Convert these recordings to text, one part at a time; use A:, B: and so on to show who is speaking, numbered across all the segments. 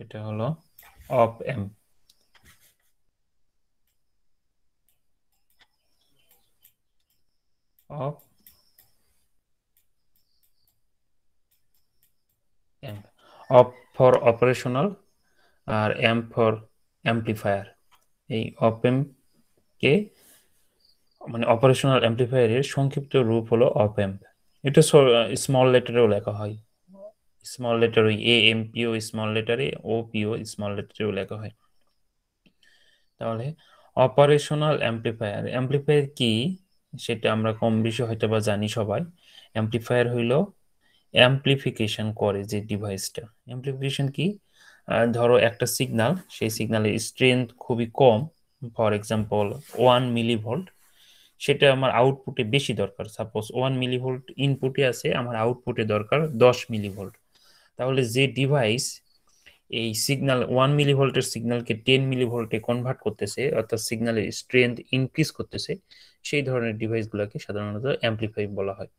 A: সেটা হলো op amp of amp of for operational আর এম ফর অ্যাম্পলিফায়ার এই অপ এম কে মানে অপারেশনাল অ্যাম্পলিফায়ারের সংক্ষিপ্ত রূপ হলো অপ এম এটা স্মল লেটারেও লেখা হয় স্মল লেটার ওই এ এম পিও স্মল লেটারে ও পিও স্মল লেটারেও লেখা হয় তাহলে অপারেশনাল অ্যাম্প্লিফায়ার অ্যাম্প্লিফায়ার কি সেটা আমরা কম বেশি হয়তো বা জানি সবাই অ্যাম্প্লিফায়ার হইল অ্যাম্প্লিফিকেশন করে যে ডিভাইসটা অ্যাম্প্লিফিকেশন কি ধরো একটা সিগনাল সেই সিগনালের স্ট্রেংথ খুবই কম ফর এক্সাম্পল ওয়ান মিলিভোল্ট সেটা আমার আউটপুটে বেশি দরকার সাপোজ ওয়ান মিলিভোল্ট ইনপুটে আছে আমার আউটপুটে দরকার দশ মিলিভোল্ট তাহলে যে ডিভাইস এই সিগনাল ওয়ান মিলি ভোল্টের সিগনালকে টেন মিলি ভোল্টে কনভার্ট করতেছে অর্থাৎ সিগনালের স্ট্রেংথ ইনক্রিজ করতেছে সেই ধরনের ডিভাইসগুলোকে সাধারণত অ্যাম্পলিফাই বলা হয়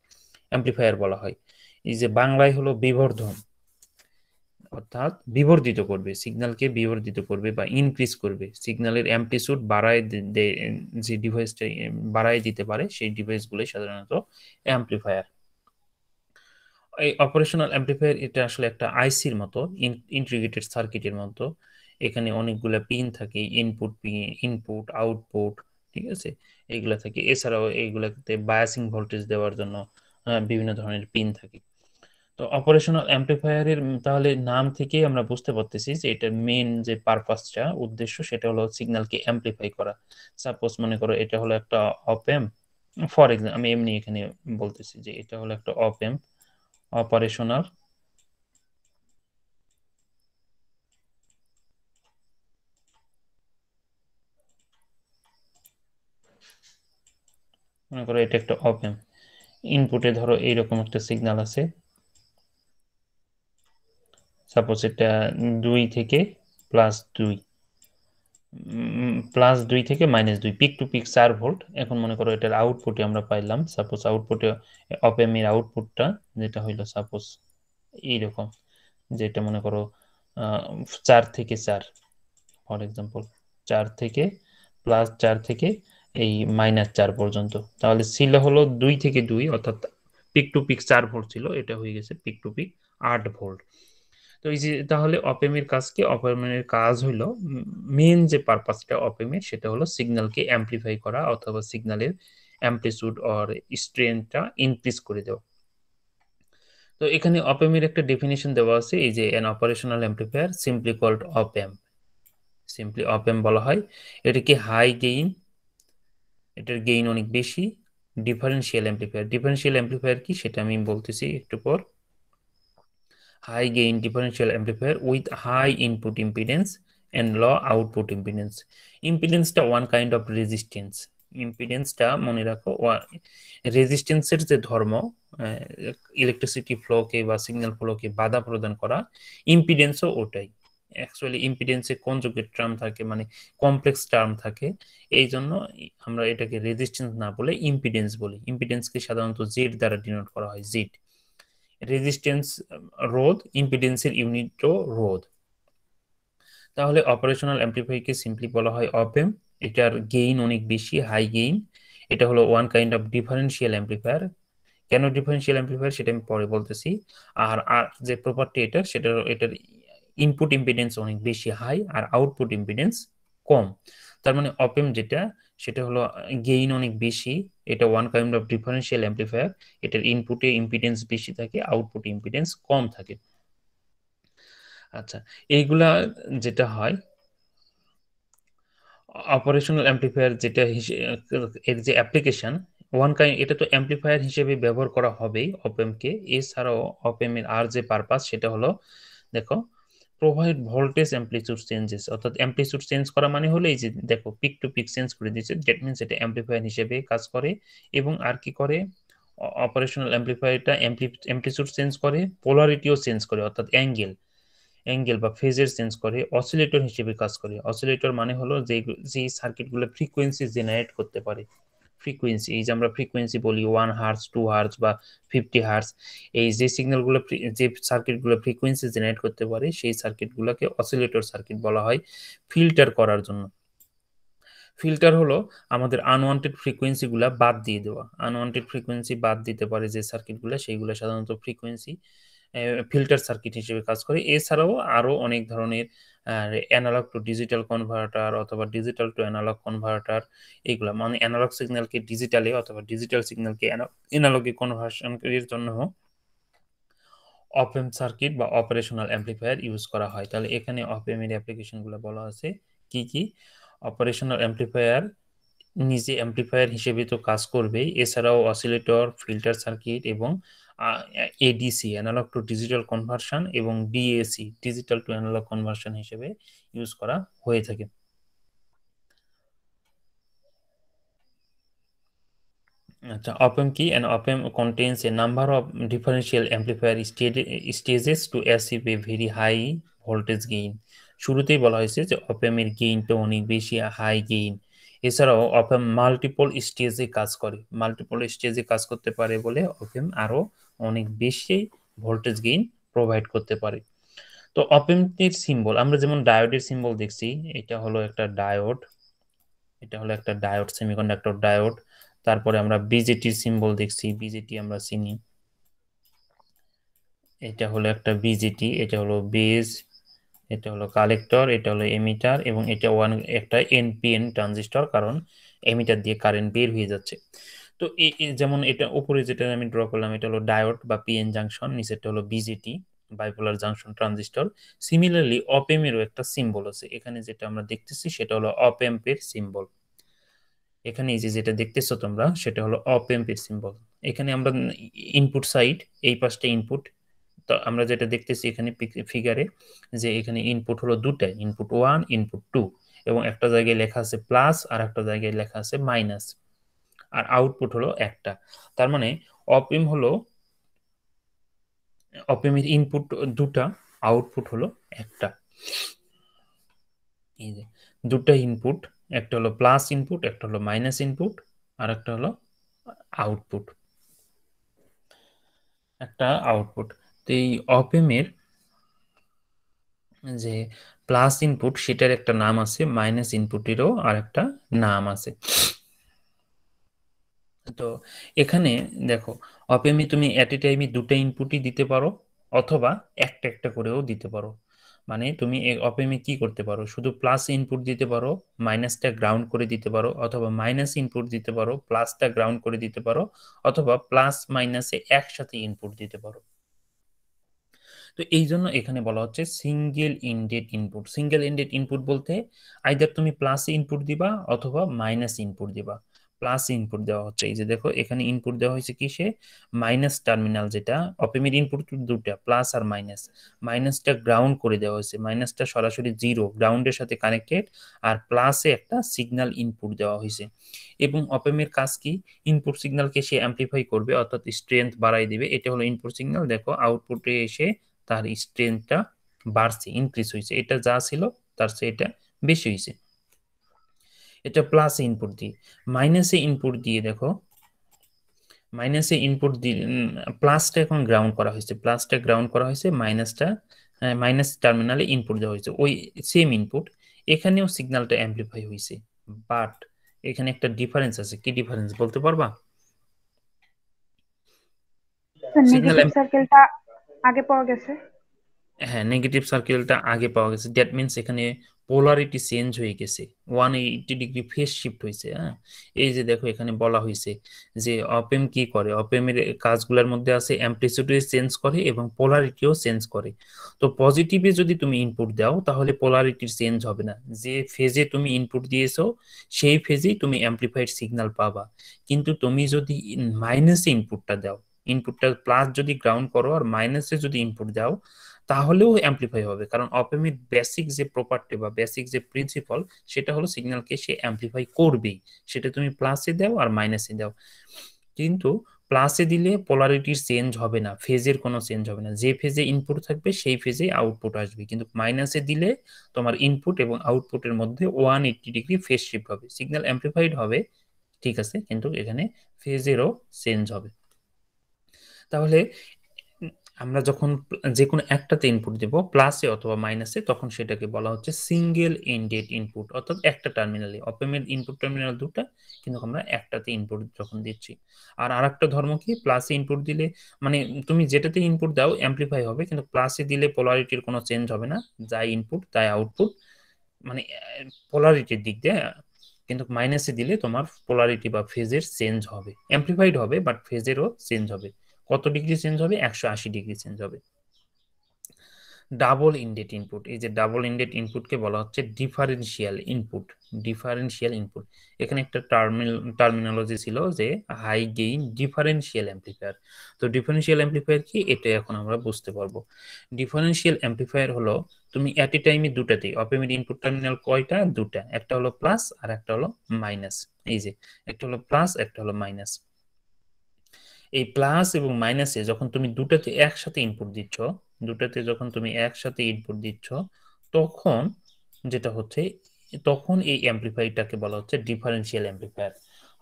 A: অ্যাম্পলিফায়ার বলা হয় এই যে বাংলায় হলো বিবর্ধন অর্থাৎ বিবর্ধিত করবে সিগনালকে বিবর্ধিত করবে বা ইনক্রিজ করবে সিগনালের অ্যাম্পলিসুড বাড়ায় যে ডিভাইসটা বাড়ায় দিতে পারে সেই ডিভাইসগুলোই সাধারণত অ্যাম্পলিফায়ার এই অপারেশনাল অ্যাম্পলিফায়ার এটা আসলে একটা আইসির মতো ইন্টিগ্রেটেড সার্কিটের মতো এখানে অনেকগুলো পিন থাকে ইনপুট পিন ইনপুট আউটপুট ঠিক আছে এইগুলা থাকে এছাড়াও এইগুলাতে বায়াসিং ভোল্টেজ দেওয়ার জন্য বিভিন্ন ধরনের পিন থাকে তো অপারেশনাল অ্যাম্পলিফায়ারের তাহলে নাম থেকে আমরা বুঝতে পারতেছি যে এটার মেন যে পারপাসটা উদ্দেশ্য সেটা হলো সিগন্যালকে অ্যাম্পলিফাই করা সাপোজ মনে করো এটা হলো একটা অপ অ্যাম্প ফর এক্সাম্পল আমি এমনি এখানে বলতেছি যে এটা হলো একটা অপ অ্যাম্প অপারেশনাল মনে করো এটা একটা অপেম ইনপুটে ধরো এইরকম একটা সিগনাল আছে সাপোজ এটা দুই থেকে প্লাস দুই প্লাস দুই থেকে মাইনাস দুই পিক টু পিক চার ভোল্ট এখন মনে করো এটার আউটপুটে আমরা পাইলাম সাপোজ আউটপুটে অপেমের আউটপুটটা যেটা হইলো সাপোজ এইরকম যেটা মনে করো চার থেকে চার ফর এক্সাম্পল চার থেকে প্লাস চার থেকে এই মাইনাস চার পর্যন্ত তাহলে ছিল হলো দুই থেকে দুই অর্থাৎ পিক টু পিক চার ভোল্ট ছিল এটা হয়ে গেছে পিক টু পিক আট ভোল্ট তো এই যে তাহলে অপেমের কাজ কি অপেমের কাজ হলো মেন যে পারপাসটা অপেমের সেটা হলো সিগন্যালকে অ্যাম্পলিফাই করা অথবা সিগন্যালের অ্যাম্পলিসুড অর স্ট্রেনটা ইনক্রিজ করে দেওয়া তো এখানে অপেমের একটা ডেফিনেশন দেওয়া আছে এই যে an operational amplifier simply called op amp simply op amp বলা হয় এটা কি হাই গেইন এটার গেইন অনেক বেশি ডিফারেন্সিয়াল অ্যাম্পলিফায়ার ডিফারেন্সিয়াল অ্যাম্পলিফায়ার কি সেটা আমি বলতেছি একটু পর high gain differential amplifier with high input impedance and low output impedance ইম্পিডেন্সটা ওয়ান কাইন্ড অফ রেজিস্ট্যান্স ইম্পিডেন্সটা মনে রাখো রেজিস্ট্যান্সের যে ধর্ম ইলেকট্রিসিটি ফ্লোকে বা সিগন্যাল ফ্লোকে বাধা প্রদান করা ইম্পিডেন্সও ওটাই অ্যাকচুয়ালি ইম্পিডেন্সে কনজুগেট টার্ম থাকে মানে কমপ্লেক্স টার্ম থাকে এই জন্য আমরা এটাকে রেজিস্ট্যান্স না বলে ইম্পিডেন্স বলি ইম্পিডেন্সকে সাধারণত জেড দ্বারা ডিনোট করা হয় জেড রেজিস্ট্যান্স um, রোধ ইম্পিডেন্সের ইউনিট রোধ তাহলে অপারেশনাল অ্যাম্পলিফায়ারকে সিম্পলি বলা হয় অপএম এটার গেইন অনেক বেশি হাই গেইন এটা হলো one kind of differential amplifier কেন ডিফারেন্সিয়াল অ্যাম্পলিফায়ার সেটা আমি পরে বলতেছি আর আর যে প্রপার্টি এটা সেটা এটার ইনপুট ইম্পিডেন্স অনেক বেশি হাই আর আউটপুট ইম্পিডেন্স কম তার মানে অপেম যেটা সেটা হলো গেইন অনেক বেশি এটা one kind of differential amplifier এটার ইনপুটে ইম্পিডেন্স বেশি থাকে আউটপুটে ইম্পিডেন্স কম থাকে আচ্ছা এইগুলা যেটা হয় অপারেশনাল অ্যাম্পলিফায়ার যেটা এর যে অ্যাপ্লিকেশন ওয়ান কাইন্ড এটা তো অ্যাম্পলিফায়ার হিসেবে ব্যবহার করা হবেই অপএমকে এছাড়াও অপএম এর আর যে পারপাস সেটা হলো দেখো প্রোভাইড ভোল্টেজ অ্যাম্পলিচুড চেঞ্জেস অর্থাৎ অ্যাম্পলিচুড চেঞ্জ করা মানে হলো এই যে দেখো পিক টু পিক চেঞ্জ করে দিয়েছে দ্যাট মিনস এটা অ্যাম্পলিফায়ার হিসেবে কাজ করে এবং আর কি করে অপারেশনাল অ্যাম্পলিফায়ারটা অ্যাম্পলিচিউড চেঞ্জ করে পোলারিটিও চেঞ্জ করে অর্থাৎ অ্যাঙ্গেল অ্যাঙ্গেল বা ফেজের চেঞ্জ করে অসিলেটর হিসেবে কাজ করে অসিলেটর মানে হলো যে যে সার্কিটগুলো ফ্রিকোয়েন্সি জেনারেট করতে পারে ফ্রিকুয়েন্সি এই যে আমরা ফ্রিকুয়েন্সি বলি ওয়ান হার্স টু হার্স বা ফিফটি হার্স এই যে সিগন্যালগুলো যে সার্কিটগুলো ফ্রিকুয়েন্সি জেনারেট করতে পারে সেই সার্কিটগুলোকে অসিলেটর সার্কিট বলা হয় ফিল্টার করার জন্য ফিল্টার হলো আমাদের আনওয়ান্টেড ফ্রিকোয়েন্সিগুলো বাদ দিয়ে দেওয়া আনওয়ান্টেড ফ্রিকোয়েন্সি বাদ দিতে পারে যে সার্কিটগুলো সেইগুলো সাধারণত ফ্রিকোয়েন্সি ফিল্টার সার্কিট হিসেবে কাজ করে এছাড়াও আরও অনেক ধরনের অ্যানালগ টু ডিজিটাল কনভার্টার অথবা ডিজিটাল টু অ্যানালগ কনভার্টার এগুলো মানে অ্যানালগ সিগন্যালকে ডিজিটালে অথবা ডিজিটাল সিগন্যালকে অ্যানালগে এর জন্য অপএম সার্কিট বা অপারেশনাল অ্যাম্প্লিফায়ার ইউজ করা হয় তাহলে এখানে অপএমের অ্যাপ্লিকেশনগুলো বলা আছে কি কি অপারেশনাল অ্যাম্প্লিফায়ার নিজে অ্যাম্প্লিফায়ার হিসেবে তো কাজ করবেই এছাড়াও অসিলেটর ফিল্টার সার্কিট এবং ADC analogue to digital conversion এবং DAC digital to analogue conversion হিসেবে ইউজ করা হয়ে থাকে আচ্ছা অপএম কি and op amp contains a number of differential amplifier stages to achieve a very high voltage gain শুরুতেই বলা হয়েছে যে অপএম এর গেইনটা অনেক বেশি হাই গেইন এছাড়াও অফেম মাল্টিপল স্টেজে কাজ করে মাল্টিপল স্টেজে কাজ করতে পারে বলে অফেম আরও অনেক বেশি ভোল্টেজ গেইন প্রোভাইড করতে পারে তো অপেমটির সিম্বল আমরা যেমন ডায়োডের সিম্বল দেখছি এটা হলো একটা ডায়োড এটা হলো একটা ডায়োড সেমিকন্ডাক্টর ডায়োড তারপরে আমরা বিজেটির সিম্বল দেখছি বিজেটি আমরা চিনি এটা হলো একটা বিজেটি এটা হলো বেস এটা হলো কালেক্টর এটা হলো এমিটার এবং এটা ওয়ান একটা এনপিএন ট্রানজিস্টর কারণ এমিটার দিয়ে কারেন্ট বের হয়ে যাচ্ছে তো এই যেমন এটা উপরে যেটা আমি ড্র করলাম এটা হলো ডায়োড বা পিএন জাংশন নিচেরটা হলো BJT bipolar junction transistor similarly অপেমেরও একটা সিম্বল আছে এখানে যেটা আমরা দেখতেছি সেটা হলো অপেম্পের সিম্বল এখানে এই যে যেটা দেখতেছো তোমরা সেটা হলো অপেম্পের সিম্বল এখানে আমরা ইনপুট সাইড এই পাশটা ইনপুট তো আমরা যেটা দেখতেছি এখানে ফিগারে যে এখানে ইনপুট হলো দুটা ইনপুট ওয়ান ইনপুট টু এবং একটা জায়গায় লেখা আছে প্লাস আর একটা জায়গায় লেখা আছে মাইনাস আর আউটপুট হলো একটা তার মানে অপিম হলো অপিমের ইনপুট দুটা আউটপুট হলো একটা এই যে দুটা ইনপুট একটা হলো প্লাস ইনপুট একটা হলো মাইনাস ইনপুট আর একটা হলো আউটপুট একটা আউটপুট এই অপেমের যে প্লাস ইনপুট সেটার একটা নাম আছে মাইনাস ইনপুটেরও আর একটা নাম আছে তো এখানে দেখো অপেমে তুমি অ্যাট এ টাইমে দুটো ইনপুটই দিতে পারো অথবা একটা একটা করেও দিতে পারো মানে তুমি অপেমে কি করতে পারো শুধু প্লাস ইনপুট দিতে পারো মাইনাসটা গ্রাউন্ড করে দিতে পারো অথবা মাইনাস ইনপুট দিতে পারো প্লাসটা গ্রাউন্ড করে দিতে পারো অথবা প্লাস মাইনাসে একসাথে ইনপুট দিতে পারো তো এই জন্য এখানে বলা হচ্ছে single ended input single ended input বলতে আইদার তুমি প্লাস ইনপুট দিবা অথবা মাইনাস ইনপুট দিবা প্লাস ইনপুট দেওয়া হচ্ছে এই যে দেখো এখানে ইনপুট দেওয়া হয়েছে কিসে মাইনাস টার্মিনাল যেটা অপেমের ইনপুট দুটা প্লাস আর মাইনাস মাইনাসটা গ্রাউন্ড করে দেওয়া হয়েছে মাইনাসটা সরাসরি জিরো গ্রাউন্ডের সাথে কানেক্টেড আর প্লাসে একটা সিগন্যাল ইনপুট দেওয়া হয়েছে এবং অপেমের কাজ কি ইনপুট সিগনালকে সে অ্যাম্পলিফাই করবে অর্থাৎ স্ট্রেংথ বাড়াই দেবে এটা হলো ইনপুট সিগন্যাল দেখো আউটপুটে এসে তার স্ট্রেংথটা বাড়ছে ইনক্রিজ হয়েছে এটা যা ছিল তার চেয়ে এটা বেশি হয়েছে এটা প্লাস ইনপুট দিয়ে মাইনাসে ইনপুট দিয়ে দেখো মাইনাসে ইনপুট দিয়ে প্লাসটা এখন গ্রাউন্ড করা হয়েছে প্লাসটা গ্রাউন্ড করা হয়েছে মাইনাসটা মাইনাস টার্মিনালে ইনপুট দেওয়া হয়েছে ওই সেম ইনপুট এখানেও সিগন্যালটা অ্যাম্প্লিফাই হয়েছে বাট এখানে একটা ডিফারেন্স আছে কি ডিফারেন্স বলতে পারবা আগে পাওয়া গেছে হ্যাঁ নেগেটিভ সার্কেলটা আগে পাওয়া গেছে দ্যাট মিনস এখানে পোলারিটি চেঞ্জ হয়ে গেছে one eighty degree phase shift হয়েছে হ্যাঁ এই যে দেখো এখানে বলা হয়েছে যে অপেম কি করে অপেমের কাজগুলোর মধ্যে আছে অ্যাম্পলিচিউড চেঞ্জ করে এবং পোলারিটিও চেঞ্জ করে তো পজিটিভে যদি তুমি ইনপুট দাও তাহলে পোলারিটি চেঞ্জ হবে না যে ফেজে তুমি ইনপুট দিয়েছো সেই ফেজেই তুমি অ্যাম্পলিফাইড সিগনাল পাবা কিন্তু তুমি যদি মাইনাসে ইনপুটটা দাও ইনপুটটা প্লাস যদি গ্রাউন্ড করো আর মাইনাসে যদি ইনপুট দাও তাহলেও অ্যাম্প্লিফাই হবে কারণ অপেমির বেসিক যে প্রপার্টি বা বেসিক যে প্রিন্সিপাল সেটা হলো সিগন্যালকে সে অ্যাম্প্লিফাই করবেই সেটা তুমি প্লাসে দাও আর মাইনাসে দাও কিন্তু প্লাসে দিলে পোলারিটির চেঞ্জ হবে না ফেজের কোনো চেঞ্জ হবে না যে ফেজে ইনপুট থাকবে সেই ফেজে আউটপুট আসবে কিন্তু মাইনাসে দিলে তোমার ইনপুট এবং আউটপুটের মধ্যে one eighty degree phase shift হবে সিগন্যাল অ্যাম্প্লিফাইড হবে ঠিক আছে কিন্তু এখানে ফেজেরও চেঞ্জ হবে তাহলে আমরা যখন যে কোনো একটাতে ইনপুট দেব প্লাসে অথবা মাইনাসে তখন সেটাকে বলা হচ্ছে সিঙ্গেল এন্ডেড ইনপুট অর্থাৎ একটা টার্মিনালে অপেমের ইনপুট টার্মিনাল দুটা কিন্তু আমরা একটাতে ইনপুট যখন দিচ্ছি আর আর একটা ধর্ম কি প্লাসে ইনপুট দিলে মানে তুমি যেটাতে ইনপুট দাও অ্যাম্পলিফাই হবে কিন্তু প্লাসে দিলে পোলারিটির কোনো চেঞ্জ হবে না যাই ইনপুট তাই আউটপুট মানে পোলারিটির দিক দিয়ে কিন্তু মাইনাসে দিলে তোমার পোলারিটি বা ফেজের চেঞ্জ হবে অ্যাম্পলিফাইড হবে বাট ফেজেরও চেঞ্জ হবে কত ডিগ্রি চেঞ্জ হবে একশো আশি ডিগ্রি চেঞ্জ হবে ডাবল ইন্ডেড ইনপুট এই যে ডাবল ইনডেট ইনপুটকে বলা হচ্ছে ডিফারেন্সিয়াল ইনপুট ডিফারেন্সিয়াল ইনপুট এখানে একটা টার্মিল টার্মিনোলজি ছিল যে হাই গেইন ডিফারেন্সিয়াল অ্যাম্প্লিফায়ার তো ডিফারেন্সিয়াল অ্যাম্প্লিফায়ার কি এটা এখন আমরা বুঝতে পারবো ডিফারেন্সিয়াল অ্যাম্প্লিফায়ার হলো তুমি অ্যাট এ টাইমে দুটাতেই অপেমিড ইনপুট টার্মিনাল কয়টা দুটা একটা হলো প্লাস আর একটা হলো মাইনাস এই যে একটা হলো প্লাস একটা হলো মাইনাস এই প্লাস এবং মাইনাসে যখন তুমি দুটাতে একসাথে ইনপুট দিচ্ছ দুটাতে যখন তুমি একসাথে ইনপুট দিচ্ছ তখন যেটা হচ্ছে তখন এই অ্যাম্প্লিফায়ারটাকে বলা হচ্ছে ডিফারেন্সিয়াল অ্যাম্প্লিফায়ার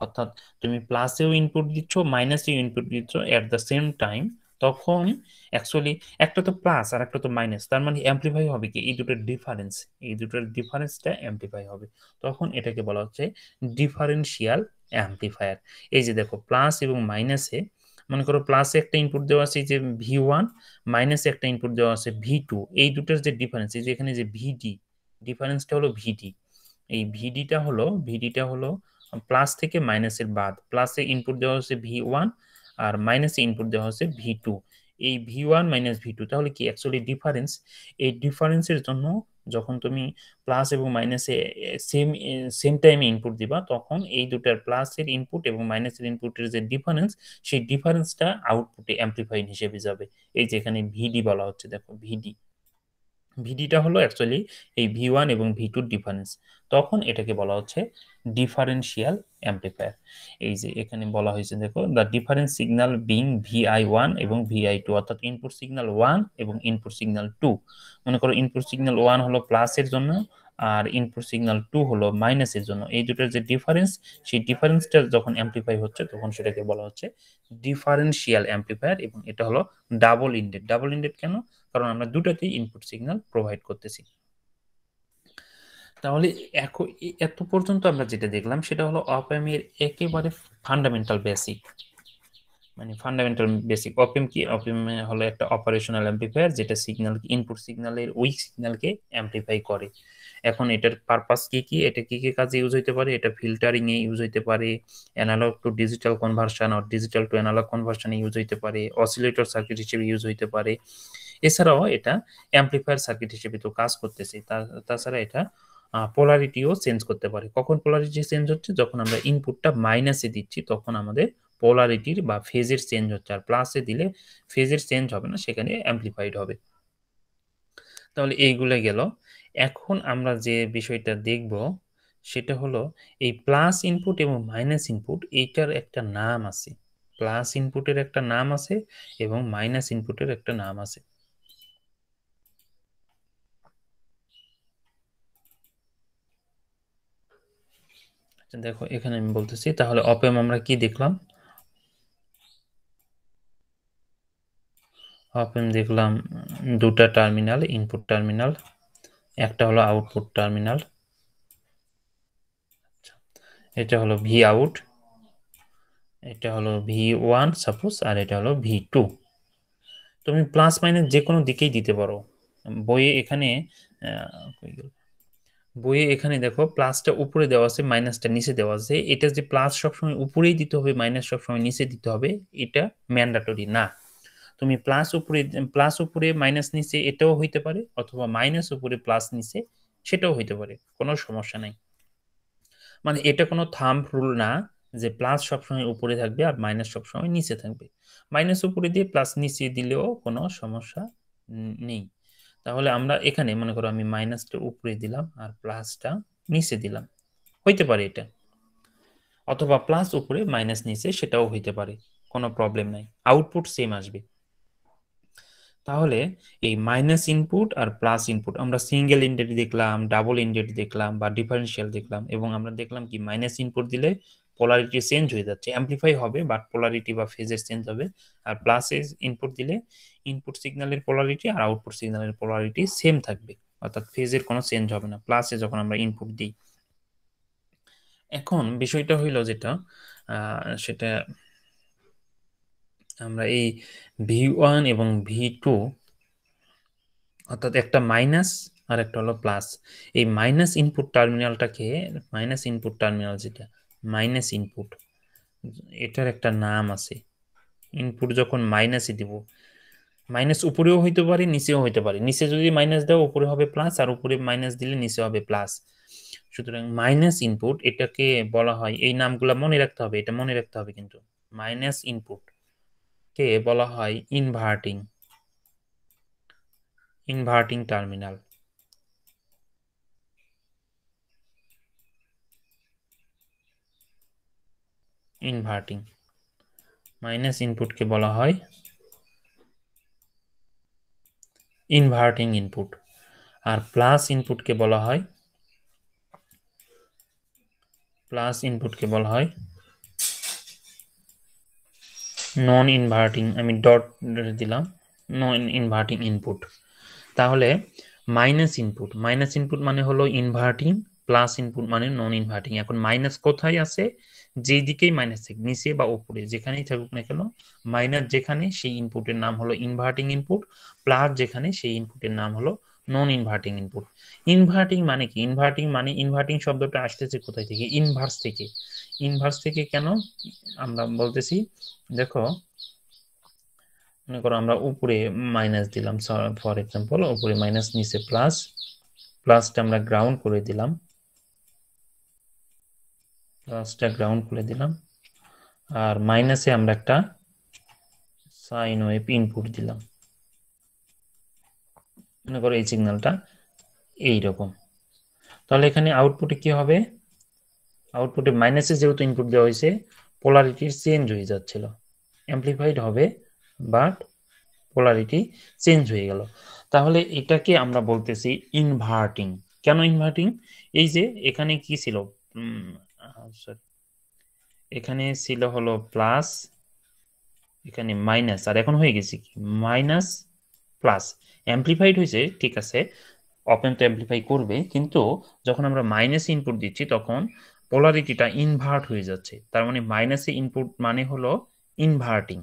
A: অর্থাৎ তুমি প্লাসেও ইনপুট দিচ্ছ মাইনাসেও ইনপুট দিচ্ছ অ্যাট দ্য সেম টাইম তখন অ্যাকচুয়ালি একটা তো প্লাস আর একটা তো মাইনাস তার মানে অ্যাম্প্লিফাই হবে কি এই দুটোর ডিফারেন্স এই দুটোর ডিফারেন্সটা অ্যাম্প্লিফাই হবে তখন এটাকে বলা হচ্ছে ডিফারেন্সিয়াল অ্যাম্প্লিফায়ার এই যে দেখো প্লাস এবং মাইনাসে মনে করো প্লাস একটা ইনপুট দেওয়া আছে যে ভি ওয়ান মাইনাস একটা ইনপুট দেওয়া আছে ভি টু এই দুটোর যে ডিফারেন্স এই যে এখানে যে ভিডি ডিফারেন্সটা হলো ভিডি এই ভিডিটা হলো ভিডিটা হলো প্লাস থেকে মাইনাসের বাদ প্লাসে ইনপুট দেওয়া হচ্ছে ভি ওয়ান আর মাইনাসে ইনপুট দেওয়া হচ্ছে ভি টু এই V one minus V two তাহলে কি অ্যাকচুয়ালি ডিফারেন্স এই ডিফারেন্সের জন্য যখন তুমি প্লাস এবং মাইনাসে সেম সেম টাইমে ইনপুট দিবা তখন এই দুটার প্লাসের ইনপুট এবং মাইনাসের ইনপুটের যে ডিফারেন্স সেই ডিফারেন্সটা আউটপুটে অ্যাম্প্লিফাইড হিসেবে যাবে এই যেখানে ভিডি বলা হচ্ছে দেখো ভিডি ভিডিটা হলো অ্যাকচুয়ালি এই ভি ওয়ান এবং ভি টুর ডিফারেন্স তখন এটাকে বলা হচ্ছে ডিফারেন্সিয়াল অ্যাম্প্লিফায়ার এই যে এখানে বলা হয়েছে দেখো the difference signal being VI one এবং ভিআই টু অর্থাৎ ইনপুট সিগন্যাল ওয়ান এবং ইনপুট সিগন্যাল টু মনে করো ইনপুট সিগন্যাল ওয়ান হলো প্লাসের জন্য আর ইনপুট সিগন্যাল টু হলো মাইনাসের জন্য এই দুটোর যে ডিফারেন্স সেই ডিফারেন্সটা যখন অ্যাম্প্লিফাই হচ্ছে তখন সেটাকে বলা হচ্ছে ডিফারেন্সিয়াল অ্যাম্প্লিফায়ার এবং এটা হলো ডাবল ইন্ডেড ডাবল ইন্ডেড কেন কারণ আমরা দুটাতেই ইনপুট সিগন্যাল প্রোভাইড করতেছি তাহলে এখন এত পর্যন্ত আমরা যেটা দেখলাম সেটা হলো অপএমের একেবারে ফান্ডামেন্টাল বেসিক মানে ফান্ডামেন্টাল বেসিক অপএম কি অপএম হলো একটা অপারেশনাল অ্যাম্প্লিফায়ার যেটা সিগন্যাল ইনপুট সিগন্যালের ওই সিগন্যালকে অ্যাম্প্লিফাই করে এখন এটার পারপাস কি কি এটা কি কি কাজে ইউজ হইতে পারে এটা ফিল্টারিং এ ইউজ হইতে পারে অ্যানালগ টু ডিজিটাল কনভার্সন আর ডিজিটাল টু অ্যানালগ কনভার্সনে ইউজ হইতে পারে অসিলেটর সার্কিট হিসেবে ইউজ হইতে পারে এছাড়াও এটা অ্যাম্পলিফায়ার সার্কিট হিসেবে তো কাজ করতেছে তাছাড়া এটা পোলারিটিও চেঞ্জ করতে পারে কখন পোলারিটি চেঞ্জ হচ্ছে যখন আমরা ইনপুটটা মাইনাসে দিচ্ছি তখন আমাদের পোলারিটির বা ফেজের চেঞ্জ হচ্ছে আর প্লাসে দিলে ফেজের চেঞ্জ হবে না সেখানে অ্যাম্পলিফাইড হবে তাহলে এইগুলো গেল এখন আমরা যে বিষয়টা দেখব সেটা হলো এই প্লাস ইনপুট এবং মাইনাস ইনপুট এইটার একটা নাম আছে প্লাস ইনপুটের একটা নাম আছে এবং মাইনাস ইনপুটের একটা নাম আছে দেখো এখানে আমি বলতেছি তাহলে অপেম আমরা কি দেখলাম অপেম দেখলাম দুটা টার্মিনাল ইনপুট টার্মিনাল একটা হলো আউটপুট আচ্ছা, টার্মিনাল এটা হলো ভি আউট এটা হলো ভি ওয়ান সাপোজ আর এটা হলো ভি টু তুমি প্লাস মাইনাস যে কোনো দিকেই দিতে পারো বইয়ে এখানে বইয়ে এখানে দেখো প্লাসটা উপরে দেওয়া আছে মাইনাসটা নিচে দেওয়া আছে এটা যে প্লাস সবসময় উপরেই দিতে হবে মাইনাস সবসময় নিচে দিতে হবে এটা ম্যান্ডাটরি না তুমি প্লাস উপরে প্লাস উপরে মাইনাস নিচে এটাও হইতে পারে অথবা মাইনাস উপরে প্লাস নিচে সেটাও হইতে পারে কোনো সমস্যা নাই মানে এটা কোনো থাম্প রুল না যে প্লাস সবসময় উপরে থাকবে আর মাইনাস সবসময় নিচে থাকবে মাইনাস উপরে দিয়ে প্লাস নিচে দিলেও কোনো সমস্যা নেই তাহলে আমরা এখানে মনে করো আমি মাইনাসটা উপরে দিলাম আর প্লাসটা নিচে দিলাম হইতে পারে এটা অথবা প্লাস উপরে মাইনাস নিচে সেটাও হইতে পারে কোনো প্রবলেম নাই আউটপুট সেম আসবে তাহলে এই মাইনাস ইনপুট আর প্লাস ইনপুট আমরা সিঙ্গেল ইন্ডেট দেখলাম ডাবল ইন্ডেট দেখলাম বা ডিফারেন্সিয়াল দেখলাম এবং আমরা দেখলাম কি মাইনাস ইনপুট দিলে পোলারিটি চেঞ্জ হয়ে যাচ্ছে অ্যাম্পলিফাই হবে বাট পোলারিটি বা ফেজের চেঞ্জ হবে আর প্লাসে ইনপুট দিলে ইনপুট সিগনালের পোলারিটি আর আউটপুট সিগনালের পোলারিটি সেম থাকবে অর্থাৎ ফেজের কোনো চেঞ্জ হবে না প্লাসে যখন আমরা ইনপুট দিই এখন বিষয়টা হইল যেটা সেটা আমরা এই ভি ওয়ান এবং ভি টু অর্থাৎ একটা মাইনাস আর একটা হলো প্লাস এই মাইনাস ইনপুট টার্মিনালটাকে মাইনাস ইনপুট টার্মিনাল যেটা মাইনাস ইনপুট এটার একটা নাম আছে ইনপুট যখন মাইনাসই দিব মাইনাস উপরেও হইতে পারে নিচেও হইতে পারে নিচে যদি মাইনাস দাও উপরে হবে প্লাস আর উপরে মাইনাস দিলে নিচে হবে প্লাস সুতরাং মাইনাস ইনপুট এটাকে বলা হয় এই নামগুলো মনে রাখতে হবে এটা মনে রাখতে হবে কিন্তু মাইনাস ইনপুট কে বলা হয় inverting inverting terminal inverting minus ইনপুটকে বলা হয় ইনভার্টিং ইনপুট আর প্লাস ইনপুটকে বলা হয় প্লাস ইনপুটকে বলা হয় নন ইনভার্টিং আমি ডট দিলাম নন ইনভার্টিং ইনপুট তাহলে মাইনাস ইনপুট মাইনাস ইনপুট মানে হলো ইনভার্টিং প্লাস ইনপুট মানে নন ইনভার্টিং এখন মাইনাস কোথায় আছে যেদিকেই মাইনাস থাকে নিচে বা উপরে যেখানেই থাকুক না কেন মাইনাস যেখানে সেই ইনপুটের নাম হলো ইনভার্টিং ইনপুট প্লাস যেখানে সেই ইনপুটের নাম হলো নন ইনভার্টিং ইনপুট ইনভার্টিং মানে কি ইনভার্টিং মানে ইনভার্টিং শব্দটা আসতেছে কোথায় থেকে ইনভার্স থেকে ইনভার্স থেকে কেন আমরা বলতেছি দেখো মনে করো আমরা উপরে মাইনাস দিলাম ফর এক্সাম্পল উপরে মাইনাস নিচে প্লাস প্লাসটা আমরা গ্রাউন্ড করে দিলাম প্লাসটা গ্রাউন্ড করে দিলাম আর মাইনাসে আমরা একটা সাইন ওয়েভ ইনপুট দিলাম মনে করো এই সিগন্যালটা এই রকম তাহলে এখানে আউটপুটে কি হবে আউটপুটে মাইনাসে যেহেতু ইনপুট দেওয়া হয়েছে পোলারিটি চেঞ্জ হয়ে যাচ্ছিল অ্যাম্পলিফাইড হবে বাট পোলারিটি চেঞ্জ হয়ে গেল তাহলে এটাকে আমরা বলতেছি ইনভার্টিং কেন ইনভার্টিং এই যে এখানে কি ছিল এখানে ছিল হলো প্লাস এখানে মাইনাস আর এখন হয়ে গেছে কি মাইনাস প্লাস অ্যাম্পলিফাইড হয়েছে ঠিক আছে অপেন তো অ্যাম্পলিফাই করবে কিন্তু যখন আমরা মাইনাস ইনপুট দিচ্ছি তখন পোলারিটিটা ইনভার্ট হয়ে যাচ্ছে তার মানে মাইনাসে ইনপুট মানে হলো ইনভার্টিং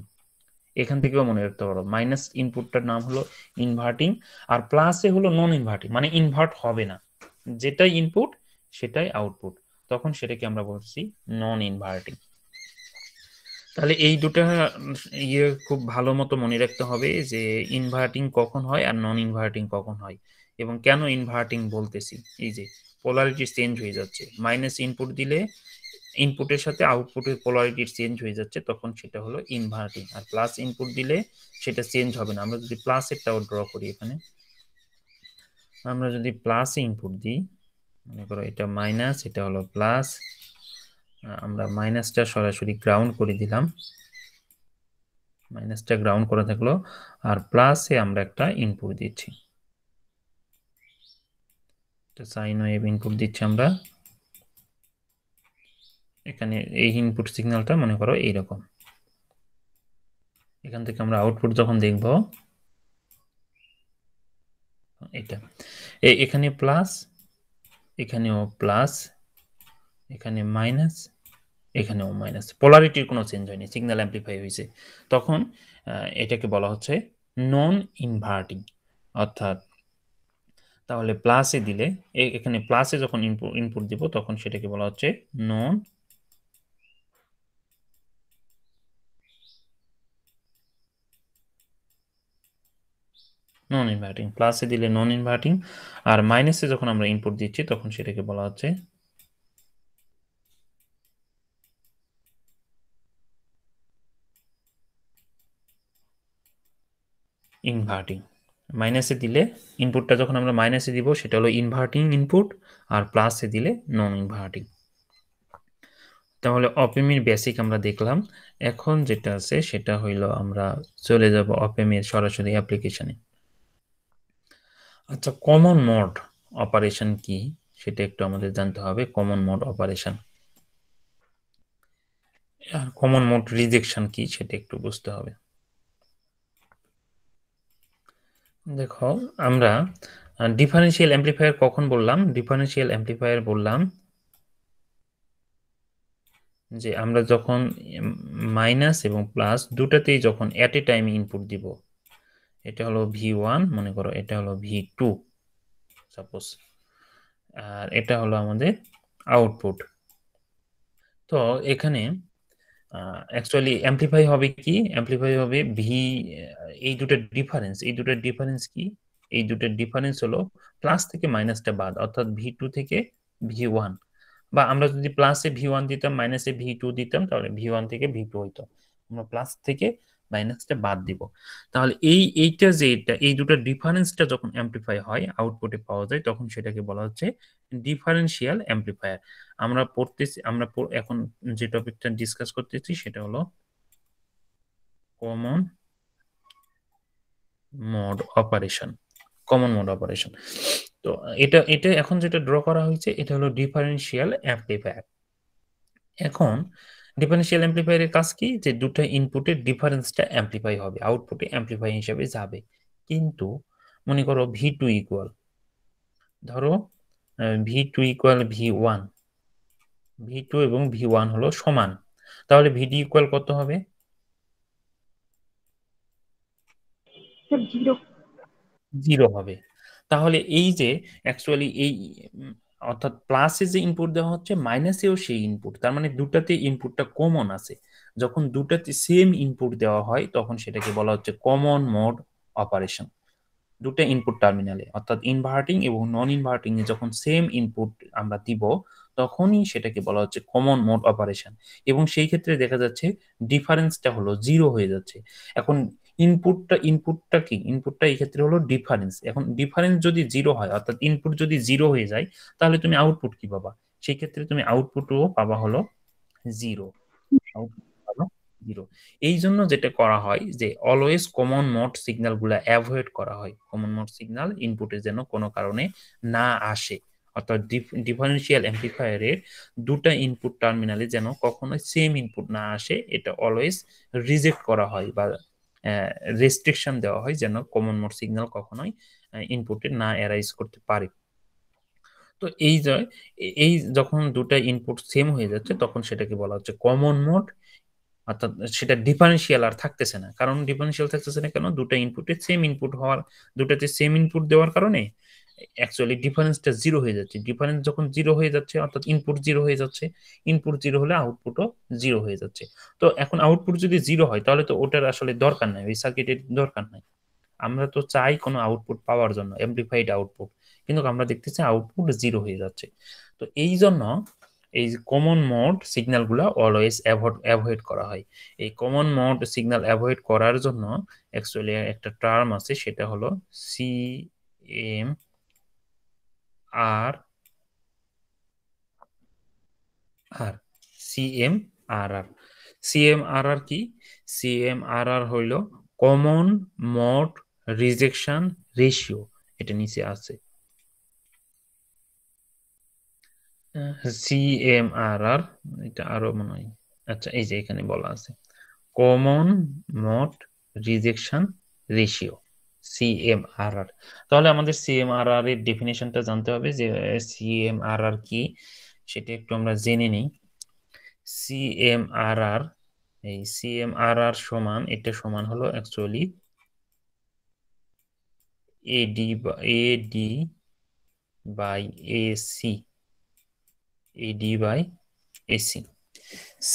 A: এখান থেকেও মনে রাখতে পারো মাইনাস ইনপুটটার নাম হলো ইনভার্টিং আর প্লাসে হলো নন ইনভার্টিং মানে ইনভার্ট হবে না যেটাই ইনপুট সেটাই আউটপুট তখন সেটাকে আমরা বলছি নন ইনভার্টিং তাহলে এই দুটা ইয়ে খুব ভালো মতো মনে রাখতে হবে যে ইনভার্টিং কখন হয় আর নন ইনভার্টিং কখন হয় এবং কেন ইনভার্টিং বলতেছি এই যে পোলারিটি চেঞ্জ হয়ে যাচ্ছে মাইনাস ইনপুট দিলে ইনপুটের সাথে আউটপুটের পোলারিটি চেঞ্জ হয়ে যাচ্ছে তখন সেটা হলো ইনভার্টিং আর প্লাস ইনপুট দিলে সেটা চেঞ্জ হবে না আমরা যদি প্লাসের টাও ড্র করি এখানে আমরা যদি প্লাস ইনপুট দিই মনে করো এটা মাইনাস এটা হলো প্লাস আমরা মাইনাসটা সরাসরি গ্রাউন্ড করে দিলাম মাইনাসটা গ্রাউন্ড করা থাকলো আর প্লাসে আমরা একটা ইনপুট দিচ্ছি সাইন ওয়েভ ইনপুট দিচ্ছি আমরা এখানে এই ইনপুট সিগন্যালটা মনে করো এইরকম এখান থেকে আমরা আউটপুট যখন দেখব এটা এখানে প্লাস এখানেও প্লাস এখানে মাইনাস এখানেও মাইনাস পোলারিটির কোনো চেঞ্জ হয়নি সিগন্যাল অ্যাম্পলিফাই হয়েছে তখন এটাকে বলা হচ্ছে নন ইনভার্টিং অর্থাৎ তাহলে প্লাসে দিলে এখানে প্লাসে যখন ইনপুট ইনপুট দিব তখন সেটাকে বলা হচ্ছে নন নন ইনভার্টিং প্লাসে দিলে নন ইনভার্টিং আর মাইনাসে যখন আমরা ইনপুট দিচ্ছি তখন সেটাকে বলা হচ্ছে ইনভার্টিং মাইনাসে দিলে ইনপুটটা যখন আমরা মাইনাসে দিব সেটা হলো ইনভার্টিং ইনপুট আর প্লাসে দিলে নন ইনভার্টিং তাহলে অপেমের বেসিক আমরা দেখলাম এখন যেটা আছে সেটা হইল আমরা চলে যাব অপেমের সরাসরি অ্যাপ্লিকেশানে আচ্ছা কমন মোড অপারেশন কি সেটা একটু আমাদের জানতে হবে কমন মোড অপারেশন আর কমন মোড রিজেকশন কি সেটা একটু বুঝতে হবে দেখো আমরা ডিফারেন্সিয়াল অ্যাম্প্লিফায়ার কখন বললাম ডিফারেন্সিয়াল অ্যাম্প্লিফায়ার বললাম যে আমরা যখন মাইনাস এবং প্লাস দুটাতেই যখন অ্যাট এ টাইম ইনপুট দিব এটা হলো ভি ওয়ান মনে করো এটা হলো ভি টু সাপোজ আর এটা হলো আমাদের আউটপুট তো এখানে অ্যাকচুয়ালি অ্যাম্পলিফাই হবে কি অ্যাম্পলিফাই হবে ভি এই দুটোর ডিফারেন্স এই দুটোর ডিফারেন্স কি এই দুটোর ডিফারেন্স হলো প্লাস থেকে মাইনাসটা বাদ অর্থাৎ ভি টু থেকে ভি ওয়ান বা আমরা যদি প্লাসে ভি ওয়ান দিতাম মাইনাসে ভি টু দিতাম তাহলে ভি ওয়ান থেকে ভি টু হইতো আমরা প্লাস থেকে মাইনাসটা বাদ দিব তাহলে এই এইটা যে এটা এই দুটো ডিফারেন্সটা যখন অ্যাম্পলিফাই হয় আউটপুটে পাওয়া যায় তখন সেটাকে বলা হচ্ছে ডিফারেন্সিয়াল অ্যাম্পলিফায়ার আমরা পড়তেছি আমরা এখন যে টপিকটা ডিসকাস করতেছি সেটা হলো common mode operation common mode operation তো এটা এটা এখন যেটা ড্র করা হয়েছে এটা হলো ডিফারেন্সিয়াল অ্যাম্পলিফায়ার এখন ডিফারেন্সিয়াল অ্যাম্প্লিফায়ারের কাজ কি যে দুটো ইনপুটের ডিফারেন্সটা অ্যাম্প্লিফাই হবে আউটপুটে অ্যাম্প্লিফাই হিসাবে যাবে কিন্তু মনে করো ভি টু ইকুয়াল ধরো V two equal V one V two এবং ভি ওয়ান হলো সমান তাহলে ভিডি ইকুয়াল কত হবে জিরো হবে তাহলে এই যে অ্যাকচুয়ালি এই অর্থাৎ প্লাসে যে ইনপুট দেওয়া হচ্ছে মাইনাসেও সেই ইনপুট তার মানে দুটাতে ইনপুটটা কমন আছে যখন দুটাতে সেম ইনপুট দেওয়া হয় তখন সেটাকে বলা হচ্ছে কমন মোড অপারেশন দুটো ইনপুট টার্মিনালে অর্থাৎ ইনভার্টিং এবং নন ইনভার্টিং এ যখন সেম ইনপুট আমরা দিব তখনই সেটাকে বলা হচ্ছে কমন মোড অপারেশন এবং সেই ক্ষেত্রে দেখা যাচ্ছে ডিফারেন্সটা হলো জিরো হয়ে যাচ্ছে এখন ইনপুটটা ইনপুটটা কি ইনপুটটা এই ক্ষেত্রে হলো ডিফারেন্স এখন ডিফারেন্স যদি জিরো হয় অর্থাৎ ইনপুট যদি জিরো হয়ে যায় তাহলে তুমি আউটপুট কি পাবা সেই ক্ষেত্রে তুমি আউটপুটও পাবা হলো জিরো জিরো এই জন্য যেটা করা হয় যে অলওয়েজ কমন মোড সিগন্যাল গুলা অ্যাভয়েড করা হয় কমন মোড সিগন্যাল ইনপুটে যেন কোনো কারণে না আসে অর্থাৎ ডিফারেন্সিয়াল অ্যাম্প্লিফায়ারের দুটা ইনপুট টার্মিনালে যেন কখনোই সেম ইনপুট না আসে এটা অলওয়েজ রিজেক্ট করা হয় বা রেস্ট্রিকশন দেওয়া হয় যেন কমন মোড সিগন্যাল কখনোই ইনপুটে না অ্যারাইজ করতে পারে তো এই যে এই যখন দুটা ইনপুট সেম হয়ে যাচ্ছে তখন সেটাকে বলা হচ্ছে কমন মোড অর্থাৎ সেটা ডিফারেন্সিয়াল আর থাকতেছে না কারণ ডিফারেন্সিয়াল থাকতেছে না কেন দুটা ইনপুটে সেম ইনপুট হওয়ার দুটাতে সেম ইনপুট দেওয়ার কারণে অ্যাকচুয়ালি ডিফারেন্সটা জিরো হয়ে যাচ্ছে ডিফারেন্স যখন জিরো হয়ে যাচ্ছে অর্থাৎ ইনপুট জিরো হয়ে যাচ্ছে ইনপুট জিরো হলে আউটপুটও জিরো হয়ে যাচ্ছে তো এখন আউটপুট যদি জিরো হয় তাহলে তো ওটার আসলে দরকার নাই ওই সার্কিটের দরকার নাই আমরা তো চাই কোনো আউটপুট পাওয়ার জন্য অ্যাম্পলিফাইড আউটপুট কিন্তু আমরা দেখতেছি আউটপুট জিরো হয়ে যাচ্ছে তো এই জন্য এই কমন মোড সিগন্যালগুলো অলওয়েজ অ্যাভয়েড অ্যাভয়েড করা হয় এই কমন মোড সিগন্যাল অ্যাভয়েড করার জন্য অ্যাকচুয়ালি একটা টার্ম আছে সেটা হলো C M R R C M R R M R R কি সি এম আর আর হইল কমন মোট রিজেকশন রেশিও এটা নিচে আছে সিএমআরআর এটা আরো মনে হয় আচ্ছা এই যে এখানে বলা আছে কমন মোট রিজেকশন রেশিও সিএমআরআর তাহলে আমাদের সিএমআরআর এর ডেফিনেশনটা জানতে হবে যে সিএমআরআর কি সেটা একটু আমরা জেনে নিই সিএমআরআর এই সিএমআরআর সমান এটা সমান হলো actually AD AD by AC AD by AC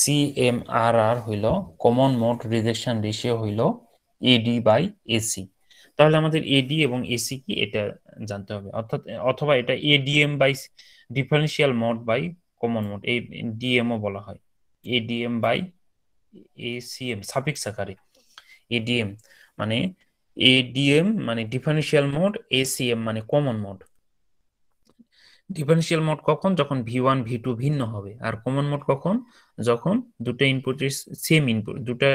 A: CMRR হইল কমন মোড রিজেকশন রেশিও হইল এডি বাই এসি তাহলে আমাদের এডি এবং এসি কি এটা জানতে হবে অর্থাৎ অথবা এটা ADM by differential mode by common mode এই ডিএমও বলা হয় এডিএম বাই এসিএম সাফিক্স আকারে এডিএম মানে এডিএম মানে ডিফারেন্সিয়াল মোড এসিএম মানে কমন মোড ডিফারেন্সিয়াল মোড কখন যখন ভি ওয়ান ভি টু ভিন্ন হবে আর কমন মোড কখন যখন দুটো ইনপুটের সেম ইনপুট দুটো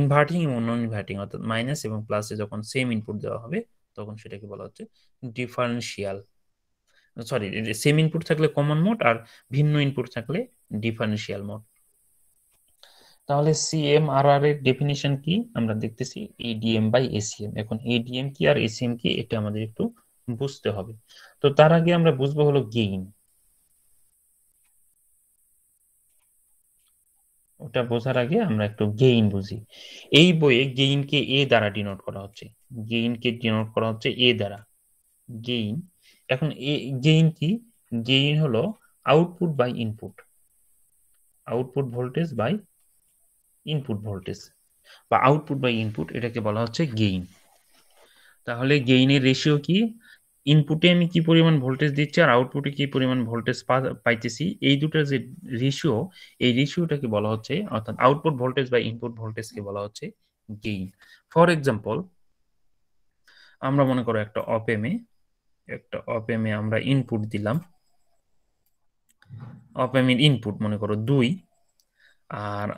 A: ইনভার্টিং এবং নন ইনভার্টিং অর্থাৎ মাইনাস এবং প্লাসে যখন সেম ইনপুট দেওয়া হবে তখন সেটাকে বলা হচ্ছে ডিফারেন্সিয়াল সরি সেম ইনপুট থাকলে কমন মোড আর ভিন্ন ইনপুট থাকলে ডিফারেন্সিয়াল মোড তাহলে সিএম আর আর এর ডেফিনিশন কি আমরা দেখতেছি এডিএম বাই এসিএম এখন এডিএম কি আর এসিএম কি এটা আমাদের একটু বুঝতে হবে তো তার আগে আমরা বুঝবো হলো গেইন ওটা বোঝার আগে আমরা একটু গেইন বুঝি এই বইয়ে গেইন কে এ দ্বারা ডিনোট করা হচ্ছে গেইন কে ডিনোট করা হচ্ছে এ দ্বারা গেইন এখন এ গেইন কি গেইন হলো output by input output voltage by input voltage বা আউটপুট বাই ইনপুট এটাকে বলা হচ্ছে গেইন তাহলে গেইনের রেশিও কি ইনপুটে আমি কি পরিমাণ ভোল্টেজ দিচ্ছি আর আউটপুটে কি পরিমাণ ভোল্টেজ পাইতেছি এই দুটার যে রেশিও এই রেশিওটাকে বলা হচ্ছে অর্থাৎ আউটপুট ভোল্টেজ বা ইনপুট ভোল্টেজকে বলা হচ্ছে গেইন ফর এক্সাম্পল আমরা মনে করো একটা অপেমে একটা অপেমে আমরা ইনপুট দিলাম অপেমের ইনপুট মনে করো দুই আর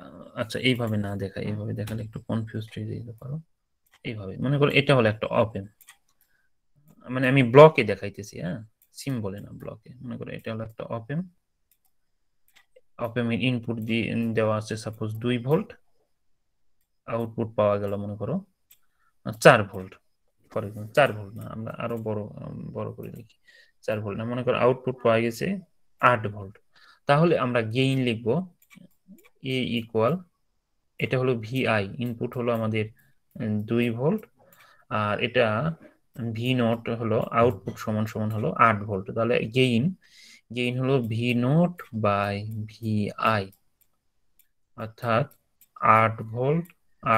A: আচ্ছা এইভাবে না দেখা এইভাবে দেখালে একটু কনফিউজ হয়ে যেতে পারো এইভাবে মনে করো এটা হলো একটা অপেম মানে আমি ব্লকে দেখাইতেছি হ্যাঁ সিম বলে না ব্লকে মনে করো এটা হলো একটা অপেম অপেমের ইনপুট দিয়ে দেওয়া আছে সাপোজ দুই ভোল্ট আউটপুট পাওয়া গেল মনে করো চার ভোল্ট ফর এক্সাম্পল চার ভোল্ট না আমরা আরো বড় বড় করে লিখি চার ভোল্ট না মনে করো আউটপুট পাওয়া গেছে আট ভোল্ট তাহলে আমরা গেইন লিখবো এ ইকুয়াল এটা হলো ভিআই ইনপুট হলো আমাদের দুই ভোল্ট আর এটা ভি নট হলো আউটপুট সমান সমান হলো আট ভোল্ট তাহলে গেইন গেইন হলো V nought by V I অর্থাৎ আট ভোল্ট